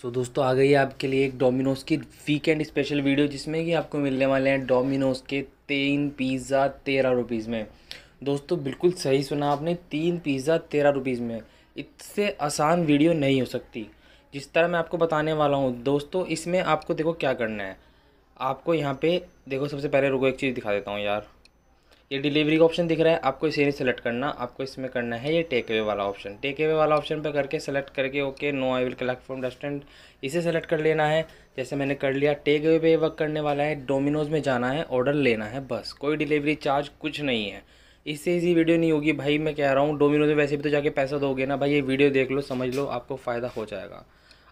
सो so, दोस्तों आ गई है आपके लिए एक डोमिनोज़ की वीकेंड स्पेशल वीडियो जिसमें कि आपको मिलने वाले हैं डोमिनोज़ के तीन पिज़्ज़ा तेरह रुपीज़ में दोस्तों बिल्कुल सही सुना आपने तीन पिज़्ज़ा तेरह रुपीज़ में इससे आसान वीडियो नहीं हो सकती जिस तरह मैं आपको बताने वाला हूँ दोस्तों इसमें आपको देखो क्या करना है आपको यहाँ पे देखो सबसे पहले रुको एक चीज़ दिखा देता हूँ यार ये डिलीवरी का ऑप्शन दिख रहा है आपको इसे नहीं सेलेक्ट करना आपको इसमें करना है ये टेक अवे वाला ऑप्शन टेक अवे वाला ऑप्शन पर करके सेलेक्ट करके okay no I will collect from restaurant इसे सेलेक्ट कर लेना है जैसे मैंने कर लिया टेक अवे पे वर्क करने वाला है डोमिनोज़ में जाना है ऑर्डर लेना है बस कोई डिलीवरी चार्ज कुछ नहीं है इससे इजी वीडियो नहीं होगी भाई मैं कह रहा हूँ डोमिनोज में वैसे भी तो जाके पैसा दोगे ना भाई ये वीडियो देख लो समझ लो आपको फ़ायदा हो जाएगा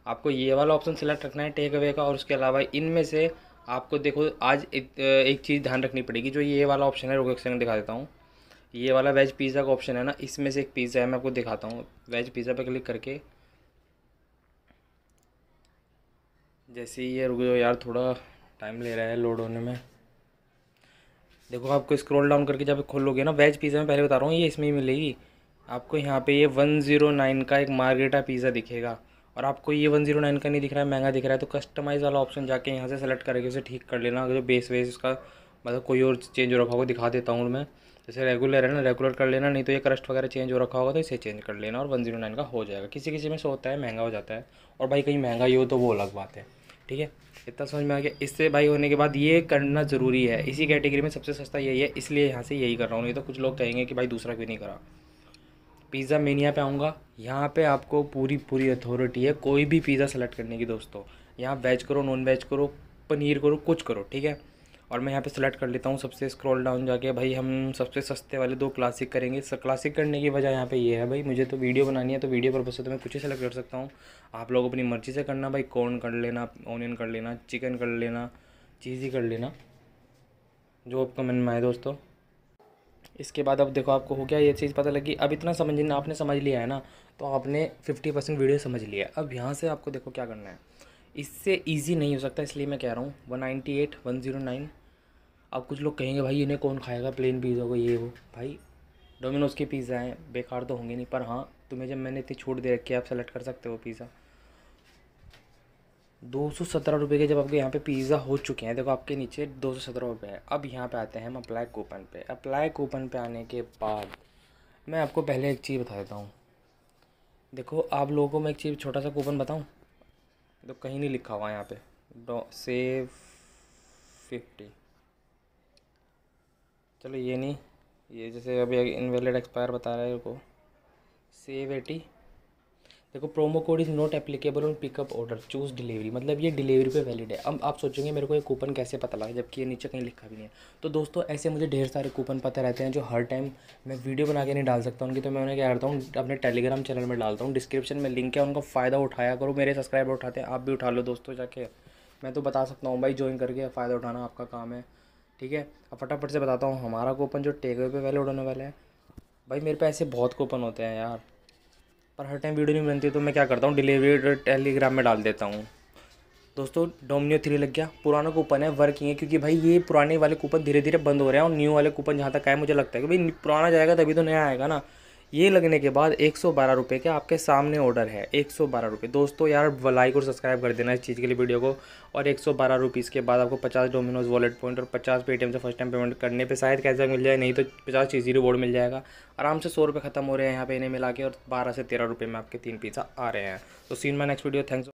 आपको ये वाला ऑप्शन सेलेक्ट रखना है टेक अवे का और उसके अलावा इनमें से आपको देखो आज एक, एक चीज़ ध्यान रखनी पड़ेगी जो ये वाला ऑप्शन है रोक ऑप्शन दिखा देता हूँ ये वाला वेज पिज़्ज़ा का ऑप्शन है ना इसमें से एक पिज़्ज़ा है मैं आपको दिखाता हूँ वेज पिज़्ज़ा पर क्लिक करके जैसे ही ये रुक जाओ यार थोड़ा टाइम ले रहा है लोड होने में देखो आपको स्क्रॉल डाउन करके जब खोलोगे ना वेज पिज़्ज़ा में पहले बता रहा हूँ ये इसमें ही मिलेगी आपको यहाँ पे ये वन ज़ीरो नाइन का एक मार्गेटा पिज़्ज़ा दिखेगा और आपको ये वन जीरो नाइन का नहीं दिख रहा है महंगा दिख रहा है तो कस्टमाइज़ वाला ऑप्शन जाके यहाँ से सेलेक्ट करके उसे ठीक कर लेना अगर जो बेस वेस उसका मतलब कोई और चेंज हो रखा होगा दिखा देता हूँ मैं जैसे रेगुलर है ना रेगुलर कर लेना नहीं तो ये क्रस्ट वगैरह चेंज हो रखा होगा तो इसे चेंज कर लेना और वन जीरो नाइन का हो जाएगा किसी किसी में सो होता है महंगा हो जाता है और भाई कहीं महंगा ही हो तो वो अलग बात है ठीक है इतना समझ में आ गया इससे भाई होने के बाद ये करना ज़रूरी है इसी कैटेगरी में सबसे सस्ता यही है इसलिए यहाँ से यही कर रहा हूँ नहीं तो कुछ लोग कहेंगे कि भाई दूसरा क्यों नहीं करा पिज़्ज़ा मेनिया पे आऊँगा यहाँ पे आपको पूरी पूरी अथॉरिटी है कोई भी पिज़्ज़ा सेलेक्ट करने की दोस्तों यहाँ वेज करो नॉन वेज करो पनीर करो कुछ करो ठीक है और मैं यहाँ पे सेलेक्ट कर लेता हूँ सबसे स्क्रॉल डाउन जाके भाई हम सबसे सस्ते वाले दो क्लासिक करेंगे क्लासिक करने की वजह यहाँ पे ये यह है भाई मुझे तो वीडियो बनानी है तो वीडियो पर से तो मैं कुछ ही सेलेक्ट कर सकता हूँ आप लोग अपनी मर्ज़ी से करना भाई कॉर्न कर लेना ऑनियन कर लेना चिकन कर लेना चीज़ी कर लेना जो आपका मन में आए दोस्तों इसके बाद अब देखो आपको हो गया ये चीज़ पता लगी अब इतना समझना आपने समझ लिया है ना तो आपने फिफ्टी परसेंट वीडियो समझ लिया अब यहाँ से आपको देखो क्या करना है इससे ईजी नहीं हो सकता इसलिए मैं कह रहा हूँ one ninety eight one zero nine अब कुछ लोग कहेंगे भाई इन्हें कौन खाएगा प्लेन पिज़्ज़ा को ये हो भाई डोमिनोज़ के पिज़्ज़ा हैं बेकार तो होंगे नहीं पर हाँ तुम्हें जब मैंने इतनी छूट दे रखी है आप सेलेक्ट कर सकते हो पिज़्ज़ा दो सौ सत्रह रुपये के जब आपके यहाँ पे पिज़्ज़ा हो चुके हैं देखो आपके नीचे दो सौ सत्रह रुपये है अब यहाँ पे आते हैं हम अप्लाई कूपन पे अप्लाई कूपन पे आने के बाद मैं आपको पहले एक चीज़ बता देता हूँ देखो आप लोगों को मैं एक चीज़ छोटा सा कूपन बताऊँ तो कहीं नहीं लिखा हुआ यहाँ पे सेव फिफ्टी चलो ये नहीं ये जैसे अभी इनवैलिड एक्सपायर बता रहे हैं को सेव एटी देखो promo code is not applicable on pickup order choose delivery मतलब ये डिलीवरी पे वैलिड है अब आप सोचेंगे मेरे को ये कूपन कैसे पता लगा जबकि ये नीचे कहीं लिखा भी नहीं है तो दोस्तों ऐसे मुझे ढेर सारे कूपन पता रहते हैं जो हर टाइम मैं वीडियो बना के नहीं डाल सकता उनकी तो मैं उन्हें क्या करता हूँ अपने टेलीग्राम चैनल में डालता हूँ डिस्क्रिप्शन में लिंक है उनका फ़ायदा उठाया करो मेरे सब्सक्राइबर उठाते हैं आप भी उठा लो दोस्तों जाके मैं तो बता सकता हूँ भाई ज्वाइन करके फ़ायदा उठाना आपका काम है ठीक है अब फटाफट से बताता हूँ हमारा कूपन जो टेक अवे पे वैलिड होने वाला है भाई मेरे पे ऐसे बहुत कूपन होते हैं यार पर हर टाइम वीडियो नहीं बनती तो मैं क्या करता हूँ डिलीवरी टेलीग्राम में डाल देता हूँ दोस्तों डोमिनियो थ्री लग गया पुराना कूपन है वर्किंग है क्योंकि भाई ये पुराने वाले कूपन धीरे धीरे बंद हो रहे हैं और न्यू वाले कूपन जहाँ तक आए मुझे लगता है कि भाई पुराना जाएगा तभी तो नया आएगा ना ये लगने के बाद एक सौ बारह रुपये आपके सामने ऑर्डर है एक सौ बारह रुपये दोस्तों यार लाइक और सब्सक्राइब कर देना इस चीज़ के लिए वीडियो को और एक सौ बारह रुपीज़ के बाद आपको पचास डोमिनोज वॉलेट पॉइंट और पचास पेटीएम से फर्स्ट टाइम पेमेंट करने पे शायद कैसा मिल जाए नहीं तो पचास चीज़ी रिवॉर्ड मिल जाएगा आराम से सौ रुपये खत्म हो रहे हैं यहाँ पे इन्हें मिला के और बारह से तेरह रुपये में आपके तीन पिज़्ज़ा आ रहे हैं तो see in my next video thanks